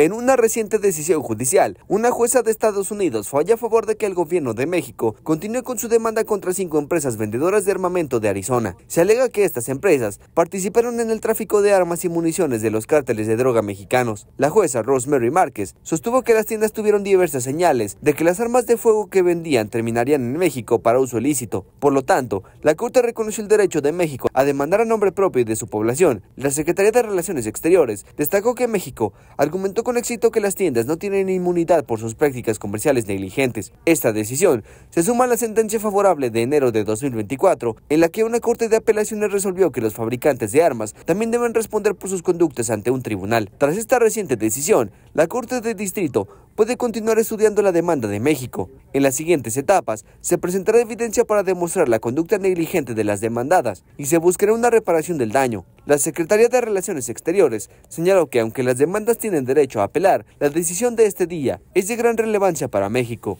En una reciente decisión judicial, una jueza de Estados Unidos falló a favor de que el gobierno de México continúe con su demanda contra cinco empresas vendedoras de armamento de Arizona. Se alega que estas empresas participaron en el tráfico de armas y municiones de los cárteles de droga mexicanos. La jueza Rosemary Márquez sostuvo que las tiendas tuvieron diversas señales de que las armas de fuego que vendían terminarían en México para uso ilícito. Por lo tanto, la Corte reconoció el derecho de México a demandar a nombre propio y de su población. La Secretaría de Relaciones Exteriores destacó que México argumentó con con éxito que las tiendas no tienen inmunidad por sus prácticas comerciales negligentes. Esta decisión se suma a la sentencia favorable de enero de 2024, en la que una corte de apelaciones resolvió que los fabricantes de armas también deben responder por sus conductas ante un tribunal. Tras esta reciente decisión, la Corte de Distrito puede continuar estudiando la demanda de México. En las siguientes etapas, se presentará evidencia para demostrar la conducta negligente de las demandadas y se buscará una reparación del daño. La Secretaría de Relaciones Exteriores señaló que aunque las demandas tienen derecho a apelar, la decisión de este día es de gran relevancia para México.